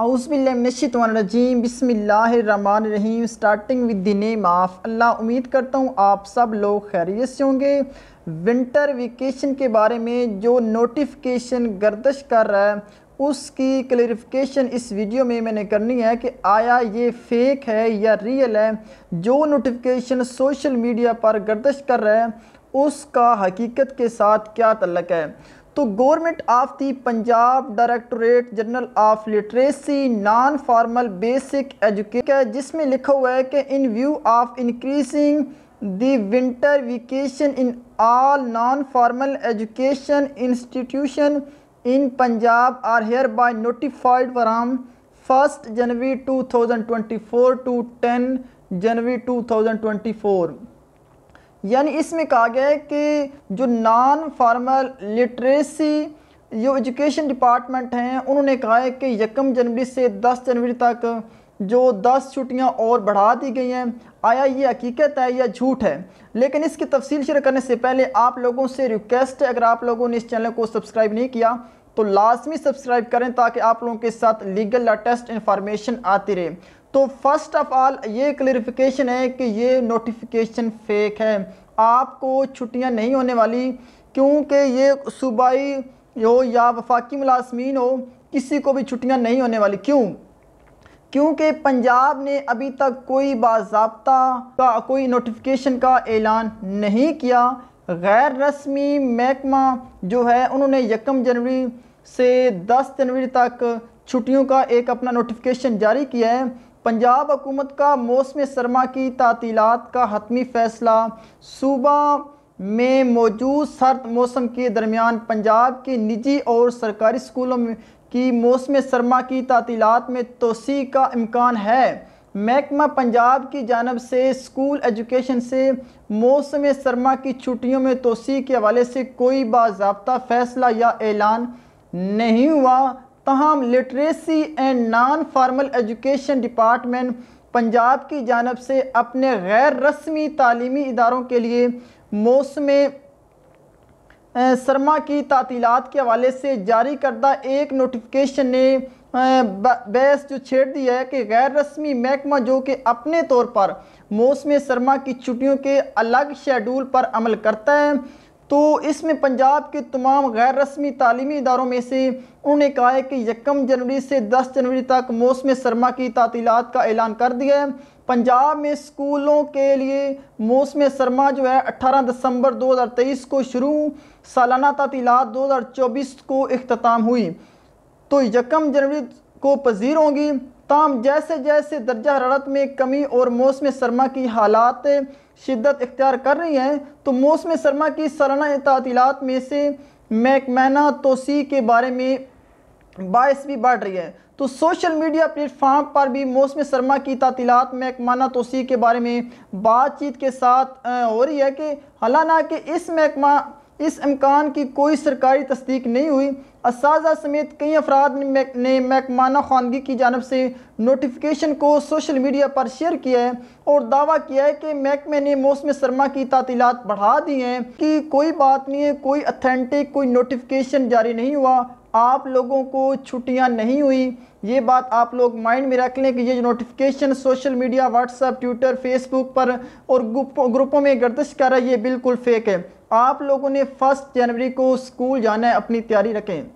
हाउसबिल्लाशीतवानरजीम बिसमीम starting with the name of Allah उम्मीद करता हूँ आप सब लोग खैरियत से होंगे विंटर वेकेशन के बारे में जो नोटिफिकेशन गर्दश कर रहा है उसकी क्लेरिफिकेशन इस वीडियो में मैंने करनी है कि आया ये फेक है या रियल है जो नोटिफिकेशन सोशल मीडिया पर गर्दश कर रहा है उसका हकीकत के साथ क्या तल्लक है तो government of the Punjab directorate general of literacy non formal basic education जिसमें लिखा हुआ है कि in view of increasing the winter vacation in all non formal education institution in Punjab are hereby notified from first January 2024 to 10 January 2024 यानी इसमें कहा गया है कि जो नॉन फार्मल लिटरेसी जो एजुकेशन डिपार्टमेंट हैं उन्होंने कहा है कि यकम जनवरी से दस जनवरी तक जो दस छुट्टियां और बढ़ा दी गई हैं आया ये हकीकत है या झूठ है लेकिन इसकी तफसील शेयर करने से पहले आप लोगों से रिक्वेस्ट है अगर आप लोगों ने इस चैनल को सब्सक्राइब नहीं किया तो लाजमी सब्सक्राइब करें ताकि आप लोगों के साथ लीगल लेटेस्ट इन्फॉर्मेशन आती रहे तो फर्स्ट ऑफ ऑल ये क्लियरिफिकेशन है कि ये नोटिफिकेशन फेक है आपको छुट्टियां नहीं होने वाली क्योंकि ये सूबाई हो या वफाकी मुलाजमीन हो किसी को भी छुट्टियां नहीं होने वाली क्यों क्योंकि पंजाब ने अभी तक कोई बाबा का कोई नोटिफिकेशन का ऐलान नहीं किया गैर रस्मी महकमा जो है उन्होंने यकम जनवरी से 10 जनवरी तक छुट्टियों का एक अपना नोटिफिकेशन जारी किया है पंजाब हुकूमत का मौसम सरमा की तातीलत का हतमी फ़ैसला सूबा में मौजूद सर्द मौसम के दरमियान पंजाब के निजी और सरकारी स्कूलों की मौसम सरमा की तातीलत में तोसी का इम्कान है महकमा पंजाब की जानब से स्कूल एजुकेशन से मौसम सरमा की छुट्टियों में तोसी के हवाले से कोई बाबा फैसला या ऐलान नहीं हुआ तहम literacy and non formal education department Punjab की जानब से अपने गैर रस्मी तलीमी इदारों के लिए मौसम सरमा की तातीलत के हवाले से जारी करदा एक नोटिफिकेशन ने बहस जो छेड़ दी है कि गैर रस्मी महकमा जो कि अपने तौर पर मौसम सरमा की छुट्टियों के अलग शेडूल पर अमल करता है तो इसमें पंजाब के तमाम गैर रस्मी तलीमी इदारों में से उन्होंने कहा है कि यकम जनवरी से दस जनवरी तक मौसम सरमा की तातीलत का ऐलान कर दिया है पंजाब में स्कूलों के लिए मौसम सरमा जो है 18 दिसंबर 2023 को शुरू सालाना तातीलत 2024 को अख्ताम हुई तो यकम जनवरी को पजीर होंगी ताम जैसे जैसे दर्जा हरारत में कमी और मौसम सरमा की हालात शिद्दत इख्तियार कर रही हैं तो मौसम सरमा की सालाना तातीलत में से मैकमैना तोसी के बारे में बायस भी बढ़ रही है तो सोशल मीडिया प्लेटफार्म पर भी मौसम सरमा की तातीलत महकमाना तोसी के बारे में बातचीत के साथ हो रही है कि हालांकि इस महकमा इस अमकान की कोई सरकारी तस्दीक नहीं हुई इस समेत कई अफराद ने महकमाना खानगी की जानब से नोटिफिकेशन को सोशल मीडिया पर शेयर किया है और दावा किया है कि महकमे ने मौसम सरमा की तातीलत बढ़ा दी हैं कि कोई बात नहीं है कोई अथेंटिक कोई नोटिफिकेशन जारी नहीं हुआ आप लोगों को छुट्टियां नहीं हुई ये बात आप लोग माइंड में रख लें कि ये जो notification social media WhatsApp Twitter Facebook पर और ग्रुपों में गर्दश कर रहा है ये बिल्कुल फेक है आप लोगों ने फर्स्ट जनवरी को स्कूल जाना है अपनी तैयारी रखें